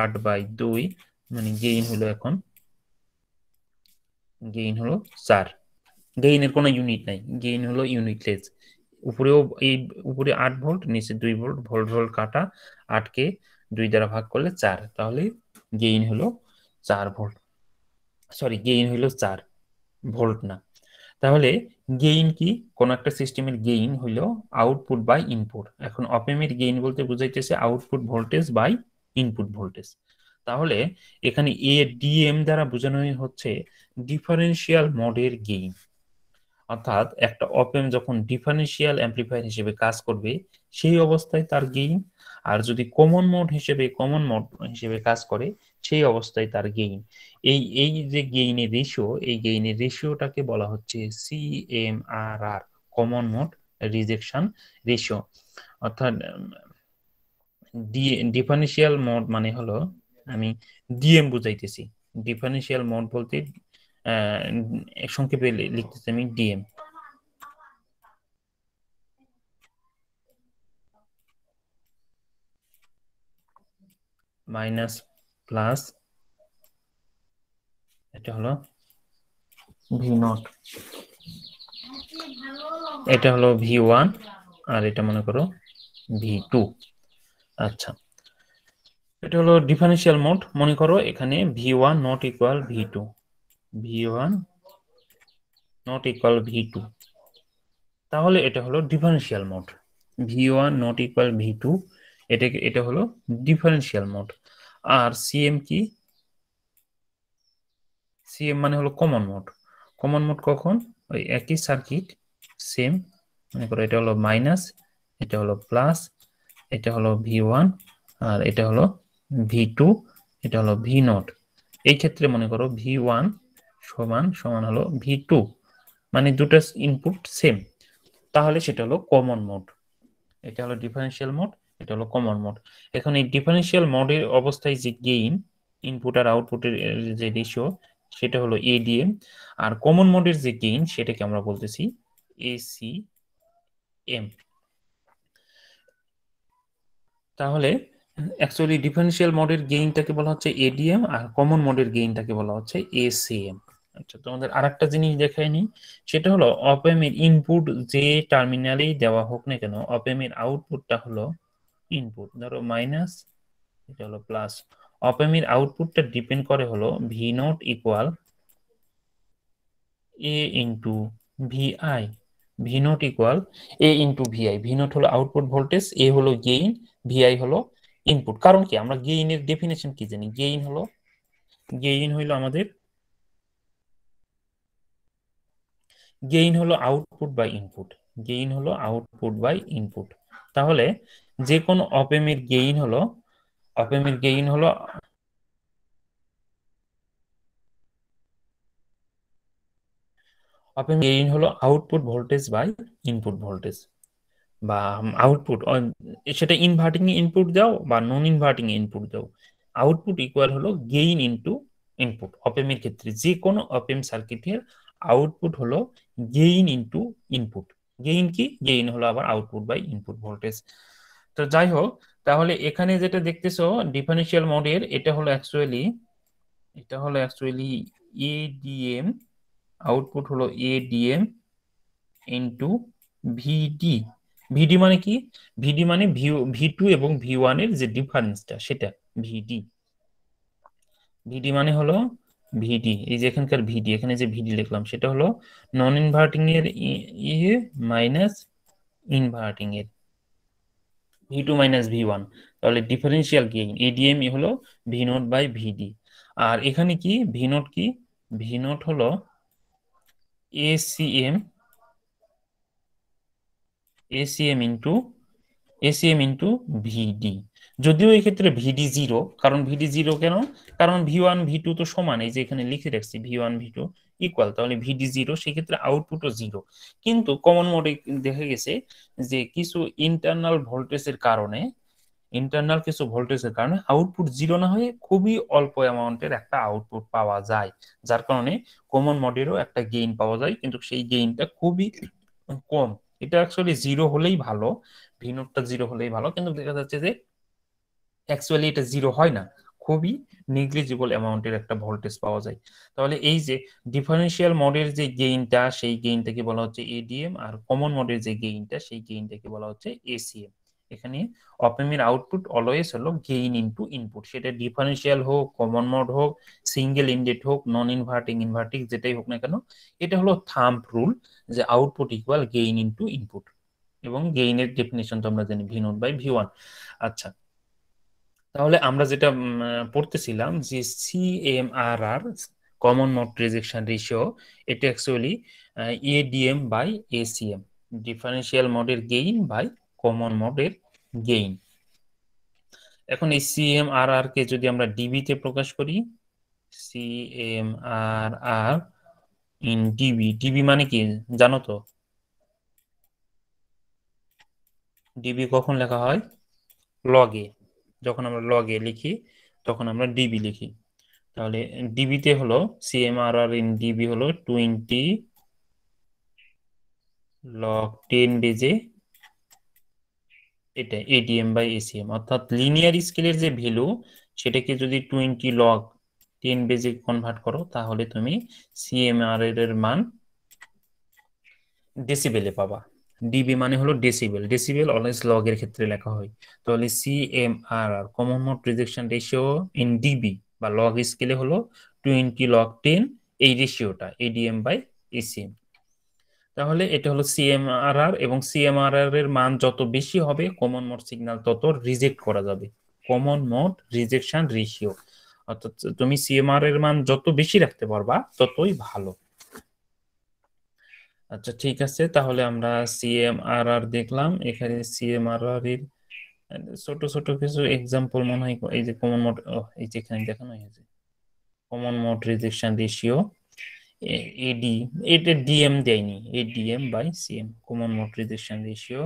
A: আট বাই দুই মানে গেইন হলো এখন গেইন হলো চার গেইনের কোনো ইউনিট নাই গেইন হলো ইউনিটলেস উপরেও এই উপরে আট ভোল্ট নিচে দুই ভোল্ট ভোল্ট ভোল্ট কাটা আটকে দুই দ্বারা ভাগ করলে চার তাহলে গেইন হলো চার ভোল্ট সরি গেইন হইল চার ভোল্ট না তাহলে গেইন কি কোন একটা সিস্টেমের গেইন হইল আউটপুট বাই ইনপুট এখন অপেমের গেইন বলতে বোঝাইতেছে output voltage by input voltage তাহলে এখানে এ ডিএম দ্বারা বোঝানো হচ্ছে ডিফারেন্সিয়াল মডের গেইন অর্থাৎ একটা অপেম যখন ডিফারেন্সিয়াল অ্যাম্প্লিফায়ার হিসেবে কাজ করবে সেই অবস্থায় তার গেইন আর যদি কমন মোড হিসেবে কমন মোড হিসেবে কাজ করে সেই অবস্থায় তার গেইন এই এই যে গেইনের রেশিও এই গেইনের রেশিওটাকে বলা হচ্ছে C M R common mode rejection ratio অর্থাৎ ডিফারেনশিয়াল মোড মানে হলো আমি ডিএম বুঝাইতেছি ডিফারেনশিয়াল মোড বলতে সংক্ষেপে লিখতেছি আমি ডিএম মাইনাস প্লাস এটা হলো ভি নট এটা হলো ভি ওয়ান আর এটা মনে করো ভি টু আচ্ছা এটা হলো ডিফারেন্সিয়াল মোড মনে করো এখানে V one not equal V two V one not equal V two তাহলে এটা হলো differential mode V one not equal V two এটা এটা হলো ডিফারেন্সিয়াল মোড আর সিএম কি সিএম মানে হলো কমন মোড কমন মোড কখন ওই একই সার্কিট সেম মনে করো এটা হলো মাইনাস এটা হলো প্লাস এটা হলো ভি ওয়ান আর এটা হলো ভি টু এটা হলো ভি নট এই ক্ষেত্রে মনে করো ভি ওয়ান সমান সমান হলো ভি টু মানে দুটো ইনপুট সেম তাহলে সেটা হলো কমন মোড এটা হলো ডিফারেন্সিয়াল মোড এটা হলো কমন মোড এখন এই ডিফারেনশিয়াল মোডের অবস্থায় যে গেইন ইনপুট আর আউটপুটের যে রেশিও সেটা হলো এ আর কমন মোডের যে গেইন সেটাকে আমরা বলতেছি এসি এম তাহলে অ্যাকচুয়ালি ডিফারেনশিয়াল মোডের গেইনটাকে বলা হচ্ছে এডিএম আর কমন মোডের গেইনটাকে বলা হচ্ছে এসিএম আচ্ছা তোমাদের আরেকটা জিনিস দেখায়নি সেটা হলো অপএম এর ইনপুট যে টার্মিনালেই দেওয়া হোক না কেন অপএম এর আউটপুটটা হলো ইনপুট ধরো মাইনাস এটা হলো প্লাস অপেমির আউটপুটটা ডিপেন্ড করে হলো V not equal A into VI V not equal A into VI V not হলো আউটপুট ভোল্টেজ এ হলো গেইন ভিআই হলো ইনপুট কারণ কি আমরা গেইনের ডেফিনেশন কি জানি গেইন হলো গেইন হলো আমাদের গেইন হলো আউটপুট বাই ইনপুট গেইন হলো আউটপুট বাই ইনপুট তাহলে যে কোনো অপেমের গেইন হলো অপেমের গেইন হলো অপেমের গেইন হলো output voltage by input voltage বা আউটপুট সেটা ইনভার্টিং ইনপুট দাও বা নন ইনভার্টিং ইনপুট দাও আউটপুট ইকুয়াল হলো গেইন ইনটু ইনপুট অপেমের ক্ষেত্রে যে কোনো অপেম সার্কিটের আউটপুট হলো গেইন ইনটু ইনপুট গেইন কি গেইন হলো আবার আউটপুট বাই ইনপুট ভোল্টেজ তো যাই হোক তাহলে এখানে যেটা দেখতেছো ডিফারেনশিয়াল মডেল এটা হলো অ্যাকচুয়ালি এটা হলো অ্যাকচুয়ালি এডিএম আউটপুট হলো এডিএম ইনটু ভিডি ভিডি মানে কি ভিডি মানে ভি টু এবং ভি ওয়ান এর যে ডিফারেন্সটা সেটা ভিডি ভিডি মানে হলো ভিডি এই যে এখানকার ভিডি এখানে যে ভিডি লিখলাম সেটা হলো নন ইনভার্টিং এর ইয়ে মাইনাস ইনভার্টিং এর V two minus V one তাহলে ডিফারেন্সিয়াল কি এডিএম ই হলো ভি নোট বাই ভিডি আর এখানে কি ভি নোট কি ভি নোট হলো ACM M into ACM into VD যদিও এক্ষেত্রে ভিডি জিরো কারণ ভিডি জিরো কেন কারণ ভি ওয়ান ভি টু তো সমান এই যে এখানে লিখে রাখছি V one V two equal তাহলে ভিডি জিরো সেক্ষেত্রে আউটপুটও জিরো কিন্তু কমন মোডে দেখা গেছে যে কিছু ইন্টারনাল ভোল্টেজের কারণে ইন্টারনাল কিছু ভোল্টেজের কারণে আউটপুট জিরো না হয়ে খুবই অল্প অ্যামাউন্টের একটা আউটপুট পাওয়া যায় যার কারণে কমন মডেরও একটা গেইন পাওয়া যায় কিন্তু সেই গেইনটা খুবই কম এটা অ্যাকচুয়ালি জিরো হলেই ভালো ভিনোটটা জিরো হলেই ভালো কিন্তু দেখা যাচ্ছে যে অ্যাকচুয়ালি এটা জিরো হয় না খুবই নেগলিজিবল অ্যামাউন্টের একটা ভোল্টেজ পাওয়া যায় তাহলে এই যে ডিফারেন্সিয়াল মডের যে গেইনটা সেই গেইনটাকে বলা হচ্ছে এডিএম আর কমন মডের যে গেইনটা সেই গেইনটাকে বলা হচ্ছে এসিএম এখানে এর আউটপুট অলওয়েজ হলো গেইন ইনটু ইনপুট সেটা ডিফারেন্সিয়াল হোক কমন মড হোক সিঙ্গেল ইনডেট হোক নন ইনভার্টিং ইনভার্টিং যেটাই হোক না কেন এটা হলো থাম্প রুল যে output equal gain into input এবং গেইনের ডেফিনেশন তোমরা জানি V naught by V one আচ্ছা তাহলে আমরা যেটা পড়তেছিলাম যে CMRR common mode rejection ratio এটা actually ADM by ACM differential মোডের গেইন বাই কমন মোডের গেইন এখন এই আর আর কে যদি আমরা ডিবিতে প্রকাশ করি আর ইন ডিবি ডিবি মানে কি জানো তো ডিবি কখন লেখা হয় লগে যখন আমরা লগে লিখি তখন আমরা ডিবি লিখি তাহলে ডিবিতে হলো সিএমআরআর ইন ডিবি হলো টোয়েন্টি লগ টেন ডেজে এটা এডিএম বাই এসিএম অর্থাৎ লিনিয়ার স্কেলের যে ভ্যালু সেটাকে যদি টোয়েন্টি লগ টেন বেজে কনভার্ট করো তাহলে তুমি সিএমআর এর মান ডেসিবেলে পাবা ডিবি মানে হলো ডেসিবেল ডেসিবেল অলওয়েজ লগের ক্ষেত্রে লেখা হয় তাহলে C M R R common mode rejection ratio in dB বা লগ স্কেলে হলো টোয়েন্টি লগ টেন এই রেশিওটা এডিএম বাই এসিএম তাহলে এটা হলো সিএমআরআর এবং সিএমআরআর এর মান যত বেশি হবে কমন মোড সিগনাল তত রিজেক্ট করা যাবে কমন মোড রিজেকশন রেশিও অর্থাৎ তুমি সিএমআর এর মান যত বেশি রাখতে পারবা ততই ভালো আচ্ছা ঠিক আছে তাহলে আমরা সিএমআরআর দেখলাম এখানে সিএমআরআর এর ছোট ছোট কিছু এক্সাম্পল মনে হয় এই যে কমন মোড এই যে এখানে দেখানো হয়েছে common mode rejection ratio AD এটা ডিএম দেয়নি ADM by CM common mode rejection ratio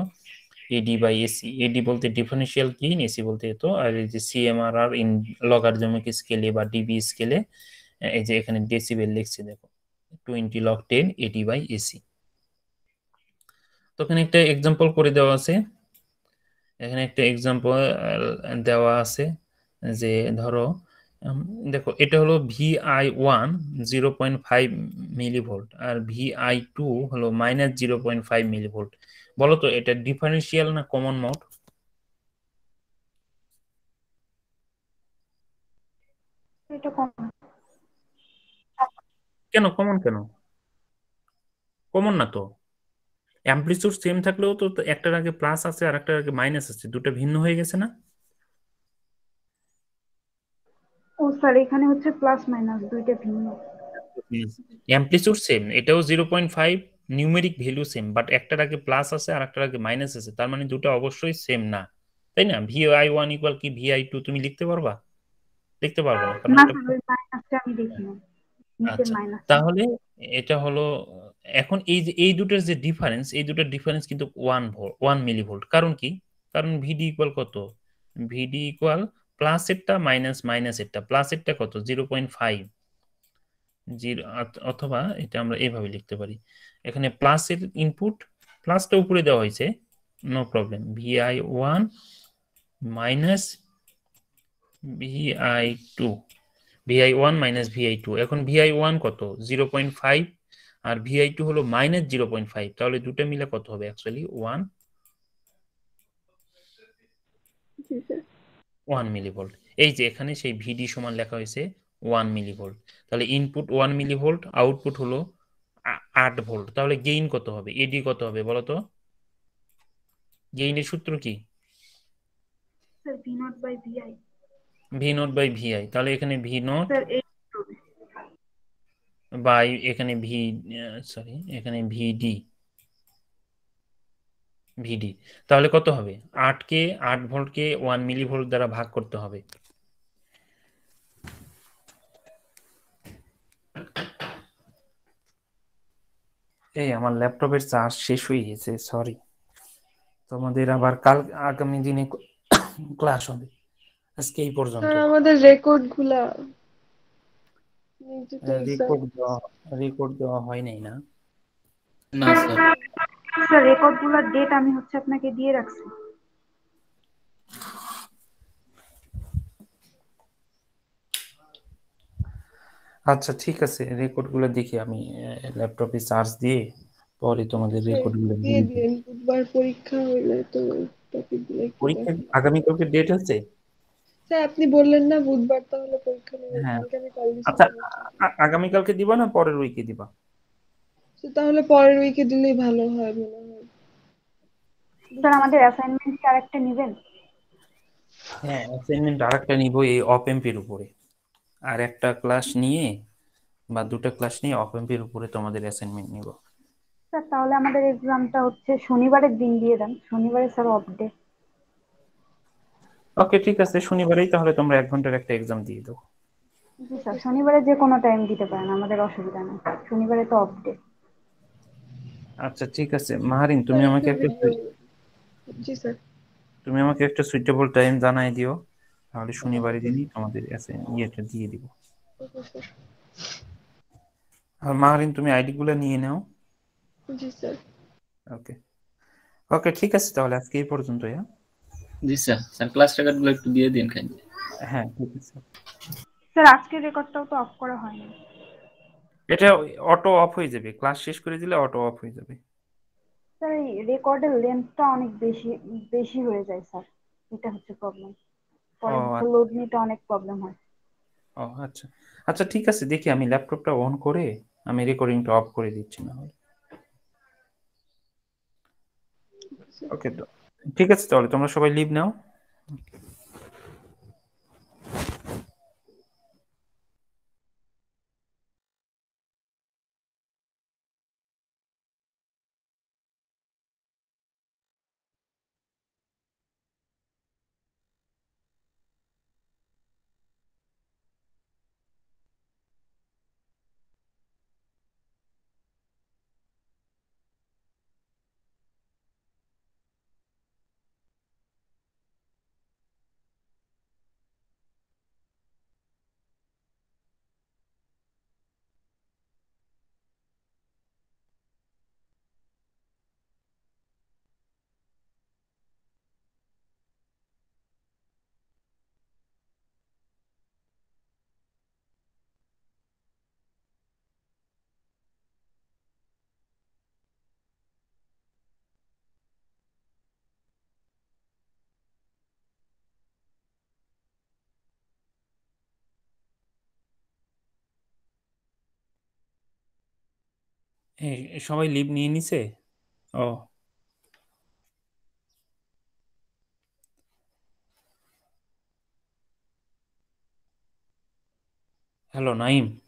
A: AD by AC AD বলতে ডিফারেনশিয়াল কি এসি বলতে তো আর এই যে সিএমআরআর ইন লগারিদমিক স্কেলে বা ডিবি স্কেলে এই যে এখানে ডেসিবেল লিখছে দেখো twenty log ten AD by AC তখন একটা এক্সাম্পল করে দেওয়া আছে এখানে একটা এক্সাম্পল দেওয়া আছে যে ধরো দেখো এটা হলো I one zero point five millivolt আর ভি আই টু হলো minus zero point five millivolt বলতো এটা ডিফারেন্সিয়াল না কমন মোড কেন কমন কেন কমন না তো অ্যাম্পলিচিউড সেম থাকলেও তো একটার আগে প্লাস আছে আর একটার আগে মাইনাস আছে দুটো ভিন্ন হয়ে গেছে না ও স্যার এখানে হচ্ছে প্লাস মাইনাস দুইটা ভিন্ন সেম এটাও 0.5 নিউমেরিক ভ্যালু সেম বাট একটার আগে প্লাস আছে আর একটার আগে মাইনাস আছে তার মানে দুটো অবশ্যই সেম না তাই না আই ওয়ান ইকুয়াল কি আই টু তুমি লিখতে পারবা লিখতে পারবা না আমি দেখি না আচ্ছা, তাহলে এটা হলো এখন এই যে এই দুটোর যে ডিফারেন্স এই দুটোর ডিফারেন্স কিন্তু ওয়ান ভোল্ট ওয়ান মিলিভোল্ট কারণ কি কারণ ভিডি ইকুয়াল কত ভিডি ইকুয়াল প্লাস এরটা মাইনাস মাইনাস এরটা প্লাস এরটা কত জিরো পয়েন্ট ফাইভ জিরো অথবা এটা আমরা এভাবে লিখতে পারি এখানে প্লাসের ইনপুট প্লাসটা উপরে দেওয়া হয়েছে no problem VI one minus VI two VI one minus VI two এখন ভিআই ওয়ান কত জিরো পয়েন্ট ফাইভ আর ভিআই টু হলো মাইনাস জিরো পয়েন্ট ফাইভ তাহলে দুটো মিলে কত হবে অ্যাকচুয়ালি ওয়ান ওয়ান মিলিভোল্ট এই যে এখানে সেই ভিডি সমান লেখা হয়েছে ওয়ান মিলিভোল্ট তাহলে ইনপুট ওয়ান মিলিভোল্ট আউটপুট হলো আট ভোল্ট তাহলে গেইন কত হবে এডি কত হবে বলো তো গেইনের সূত্র কি ভি নট বাই ভিআই তাহলে এখানে ভি নট বা এখানে ভি সরি এখানে ভিডি ভিডি তাহলে কত হবে আটকে আট ভোল্টকে ওয়ান মিলি ভোল্ট দ্বারা ভাগ করতে হবে এই আমার ল্যাপটপের চার্জ শেষ হয়ে গেছে সরি তোমাদের আবার কাল আগামী দিনে ক্লাস হবে আজকে এই পর্যন্ত হ্যাঁ, আমাদের রেকর্ড গুলা রেকর্ড দেওয়া রেকর্ড দেওয়া হয় নাই না না স্যার ডেট আমি হচ্ছে আপনাকে দিয়ে রাখছি আচ্ছা ঠিক আছে রেকর্ড গুলো দেখি আমি ল্যাপটপে চার্জ দিয়ে পরে তোমাদের রেকর্ড হ্যাঁ, গুলো দিয়ে দিই বুধবার পরীক্ষা হইলে তো পরীক্ষা আগামী কালকে ডেট আছে স্যার আপনি বললেন না বুধবার তাহলে
B: পরীক্ষা হ্যাঁ। আচ্ছা
A: আগামী কালকে দিবা না পরের উইকে দিবা তাহলে পরের উইকে দিলেই ভালো হয় মনে হয় স্যার আমাদের অ্যাসাইনমেন্ট কি আরেকটা নেবেন হ্যাঁ অ্যাসাইনমেন্ট আরেকটা নিব এই অপ এমপির উপরে আর একটা ক্লাস নিয়ে বা দুটো ক্লাস নিয়ে অপ এমপির উপরে তোমাদের অ্যাসাইনমেন্ট নিব স্যার তাহলে আমাদের এক্সামটা হচ্ছে শনিবারের দিন দিয়ে দেন শনিবারে স্যার অফ ডে ওকে ঠিক আছে শনিবারেই তাহলে তোমরা এক ঘন্টার একটা এক্সাম দিয়ে দাও জি স্যার শনিবারে যে কোনো টাইম দিতে পারেন আমাদের অসুবিধা নেই শনিবারে তো অফ ডে আচ্ছা ঠিক আছে মাহারিন তুমি আমাকে একটা জি স্যার তুমি আমাকে একটা সুইটেবল টাইম জানাই দিও তাহলে শনিবারই দিনই আমাদের এসে ইয়েটা দিয়ে দিব আর মাহারিন তুমি আইডি গুলো নিয়ে নাও জি স্যার ওকে ওকে ঠিক আছে তাহলে আজকে এই পর্যন্তই হ্যাঁ ক্লাস একটু দিয়ে দিন হ্যাঁ স্যার রেকর্ডটাও তো অফ করা হয়নি এটা অটো অফ হয়ে যাবে ক্লাস শেষ করে দিলে অটো অফ হয়ে যাবে স্যার রেকর্ডের লেন্থটা অনেক বেশি বেশি হয়ে যায় স্যার এটা হচ্ছে প্রবলেম
B: আচ্ছা।
A: অনেক প্রবলেম হয় ও আচ্ছা আচ্ছা ঠিক আছে দেখি আমি ল্যাপটপটা অন করে আমি রেকর্ডিংটা অফ করে দিচ্ছি না ওকে আচ্ছা। তো ঠিক আছে তাহলে তোমরা সবাই লিভ নাও সবাই লিভ নিয়ে নিছে ও হ্যালো নাইম